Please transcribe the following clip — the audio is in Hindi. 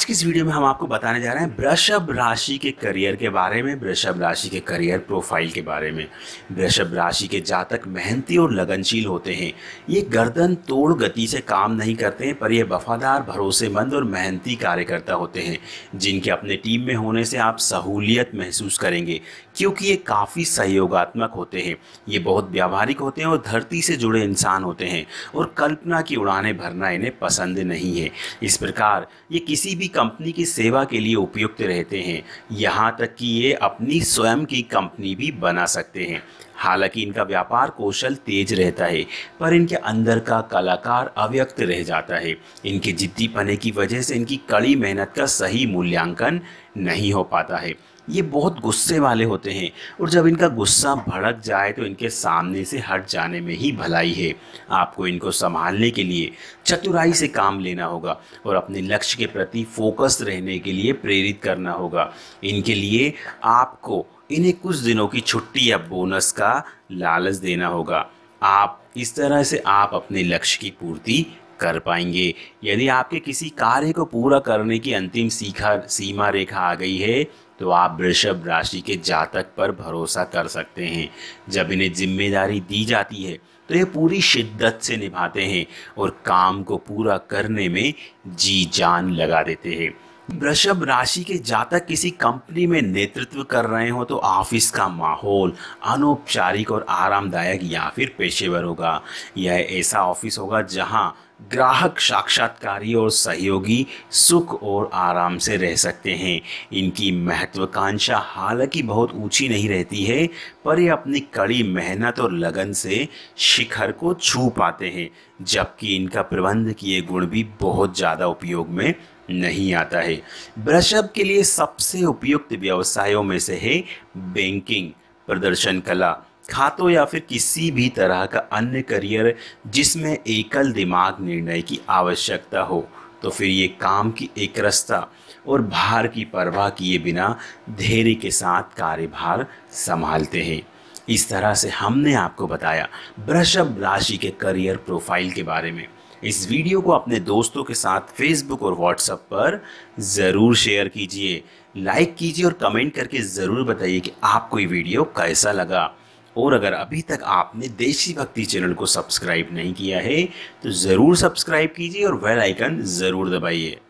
आज की इस वीडियो में हम आपको बताने जा रहे हैं वृषभ राशि के करियर के बारे में वृषभ राशि के करियर प्रोफाइल के बारे में वृषभ राशि के जातक मेहनती और लगनशील होते हैं ये गर्दन तोड़ गति से काम नहीं करते हैं पर ये वफादार भरोसेमंद और मेहनती कार्यकर्ता होते हैं जिनके अपने टीम में होने से आप सहूलियत महसूस करेंगे क्योंकि ये काफ़ी सहयोगात्मक होते हैं ये बहुत व्यावहारिक होते हैं और धरती से जुड़े इंसान होते हैं और कल्पना की उड़ानें भरना इन्हें पसंद नहीं है इस प्रकार ये किसी भी कंपनी की सेवा के लिए उपयुक्त रहते हैं यहाँ तक कि ये अपनी स्वयं की कंपनी भी बना सकते हैं हालांकि इनका व्यापार कौशल तेज रहता है पर इनके अंदर का कलाकार अव्यक्त रह जाता है इनके जिद्दी पने की वजह से इनकी कड़ी मेहनत का सही मूल्यांकन नहीं हो पाता है ये बहुत गुस्से वाले होते हैं और जब इनका गुस्सा भड़क जाए तो इनके सामने से हट जाने में ही भलाई है आपको इनको संभालने के लिए चतुराई से काम लेना होगा और अपने लक्ष्य के प्रति फोकस रहने के लिए प्रेरित करना होगा इनके लिए आपको इन्हें कुछ दिनों की छुट्टी या बोनस का लालच देना होगा आप इस तरह से आप अपने लक्ष्य की पूर्ति कर पाएंगे यदि आपके किसी कार्य को पूरा करने की अंतिम सीखा सीमा रेखा आ गई है तो आप वृषभ राशि के जातक पर भरोसा कर सकते हैं जब इन्हें जिम्मेदारी दी जाती है तो ये पूरी शिद्दत से निभाते हैं और काम को पूरा करने में जी जान लगा देते हैं वृषभ राशि के जातक किसी कंपनी में नेतृत्व कर रहे हो तो ऑफिस का माहौल अनौपचारिक और आरामदायक या फिर पेशेवर होगा यह ऐसा ऑफिस होगा जहां ग्राहक साक्षात्कारी और सहयोगी सुख और आराम से रह सकते हैं इनकी महत्वाकांक्षा हालांकि बहुत ऊंची नहीं रहती है पर ये अपनी कड़ी मेहनत और लगन से शिखर को छू पाते हैं जबकि इनका प्रबंध किए गुण भी बहुत ज़्यादा उपयोग में नहीं आता है वृषभ के लिए सबसे उपयुक्त व्यवसायों में से है बैंकिंग प्रदर्शन कला खातों या फिर किसी भी तरह का अन्य करियर जिसमें एकल दिमाग निर्णय की आवश्यकता हो तो फिर ये काम की एकरसता और भार की परवाह किए बिना धैर्य के साथ कार्यभार संभालते हैं इस तरह से हमने आपको बताया वृषभ राशि के करियर प्रोफाइल के बारे में इस वीडियो को अपने दोस्तों के साथ फेसबुक और व्हाट्सएप पर ज़रूर शेयर कीजिए लाइक कीजिए और कमेंट करके ज़रूर बताइए कि आपको ये वीडियो कैसा लगा और अगर अभी तक आपने देशी भक्ति चैनल को सब्सक्राइब नहीं किया है तो ज़रूर सब्सक्राइब कीजिए और वेल आइकन ज़रूर दबाइए